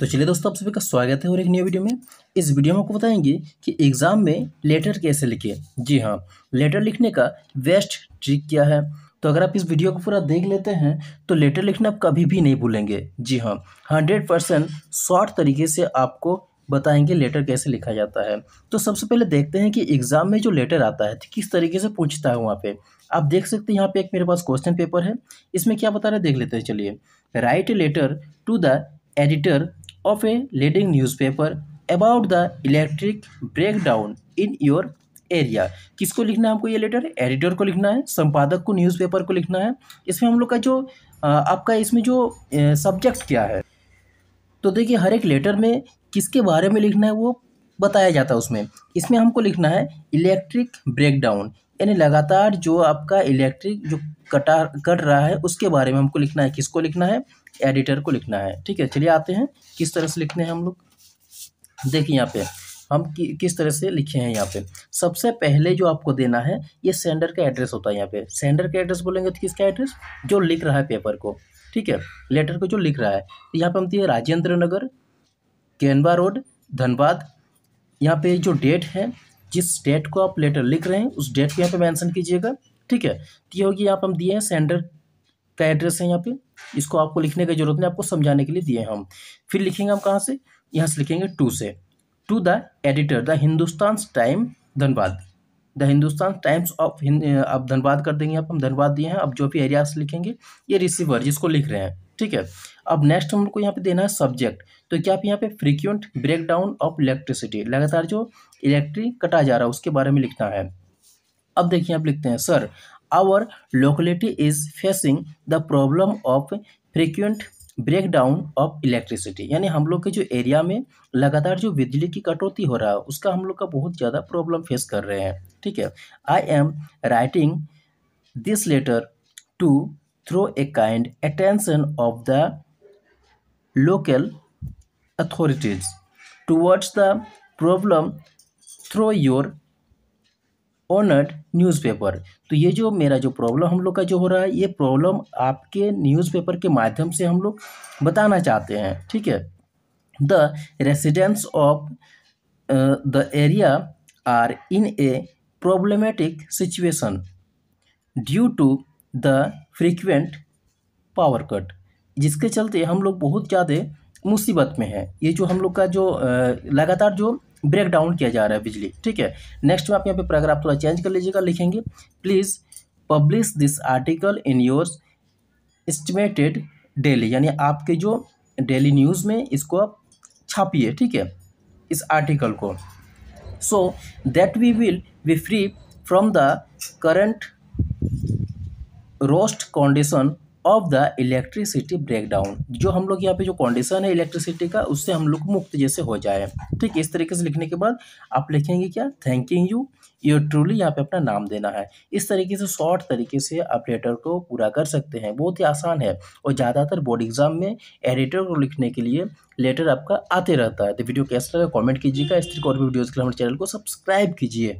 तो चलिए दोस्तों आप सभी का स्वागत है और एक नए वीडियो में इस वीडियो में आपको बताएंगे कि एग्ज़ाम में लेटर कैसे लिखे जी हाँ लेटर लिखने का बेस्ट ट्रिक क्या है तो अगर आप इस वीडियो को पूरा देख लेते हैं तो लेटर लिखना आप कभी भी नहीं भूलेंगे जी हाँ हंड्रेड परसेंट शॉर्ट तरीके से आपको बताएंगे लेटर कैसे लिखा जाता है तो सबसे पहले देखते हैं कि एग्ज़ाम में जो लेटर आता है किस तरीके से पूछता है वहाँ पे आप देख सकते हैं यहाँ पे एक मेरे पास क्वेश्चन पेपर है इसमें क्या बता रहे देख लेते हैं चलिए right letter to the editor of a leading newspaper about the electric breakdown in your area किसको लिखना है हमको ये लेटर एडिटर को लिखना है संपादक को न्यूज़पेपर को लिखना है इसमें हम लोग का जो आपका इसमें जो सब्जेक्ट क्या है तो देखिए हर एक लेटर में किसके बारे में लिखना है वो बताया जाता है उसमें इसमें हमको लिखना है इलेक्ट्रिक ब्रेकडाउन यानी लगातार जो आपका इलेक्ट्रिक जो कटा कट रहा है उसके बारे में हमको लिखना है किसको लिखना है एडिटर को लिखना है ठीक है चलिए आते हैं किस तरह से लिखते हैं हम लोग देखिए यहाँ पे हम कि, किस तरह से लिखे हैं यहाँ पे सबसे पहले जो आपको देना है ये सेंडर का एड्रेस होता है यहाँ पे सेंडर का एड्रेस बोलेंगे तो किसका एड्रेस जो लिख रहा है पेपर को ठीक है लेटर को जो लिख रहा है यहाँ पे हम दिए राजेंद्र नगर केनवा रोड धनबाद यहाँ पे जो डेट है जिस डेट को आप लेटर लिख रहे हैं उस डेट को यहाँ पे मेंशन कीजिएगा ठीक है तो ये होगी यहाँ पर हम दिए हैं सेंडर का एड्रेस है यहाँ पे इसको आपको लिखने की जरूरत नहीं आपको समझाने के लिए दिए हैं हम फिर लिखेंगे हम कहाँ से यहाँ से लिखेंगे टू से to the editor the Hindustan Time Dhanbad the Hindustan Times of अब धनबाद कर देंगे आप हम धनबाद दिए हैं अब जो भी एरिया से लिखेंगे ये रिसीवर जिसको लिख रहे हैं ठीक है अब नेक्स्ट हम को यहाँ पे देना है सब्जेक्ट तो क्या आप यहाँ पे फ्रीक्वेंट ब्रेकडाउन ऑफ इलेक्ट्रिसिटी लगातार जो इलेक्ट्रिक कटा जा रहा है उसके बारे में लिखना है अब देखिए आप लिखते हैं sir our locality is facing the problem of frequent breakdown of electricity यानी हम लोग के जो एरिया में लगातार जो बिजली की कटौती हो रहा है उसका हम लोग का बहुत ज़्यादा प्रॉब्लम फेस कर रहे हैं ठीक है I am writing this letter to throw a kind attention of the local authorities towards the problem through your honoured newspaper तो ये जो मेरा जो प्रॉब्लम हम लोग का जो हो रहा है ये प्रॉब्लम आपके न्यूज़पेपर के माध्यम से हम लोग बताना चाहते हैं ठीक है the residents of the area are in a problematic situation due to the frequent power cut जिसके चलते हम लोग बहुत ज़्यादा मुसीबत में हैं ये जो हम लोग का जो uh, लगातार जो ब्रेक डाउन किया जा रहा है बिजली ठीक है नेक्स्ट में आप यहाँ पे पैराग्राफ थोड़ा चेंज कर लीजिएगा लिखेंगे please publish this article in your estimated daily यानी आपके जो डेली न्यूज़ में इसको आप छापिए ठीक है इस आर्टिकल को so that we will be free from the current roast condition of the electricity breakdown जो हम लोग यहाँ पे जो कंडीशन है इलेक्ट्रिसिटी का उससे हम लोग मुक्त जैसे हो जाए ठीक इस तरीके से लिखने के बाद आप लिखेंगे क्या थैंकिंग यू ये ट्रूली यहाँ पे अपना नाम देना है इस तरीके से शॉर्ट तरीके से आप लेटर को पूरा कर सकते हैं बहुत ही आसान है और ज़्यादातर बोर्ड एग्जाम में एडिटर को लिखने के लिए लेटर आपका आते रहता है तो वीडियो कैसा लगा कॉमेंट कीजिएगा इस तरीके और भी वीडियोज़ के लिए हमारे चैनल को सब्सक्राइब कीजिए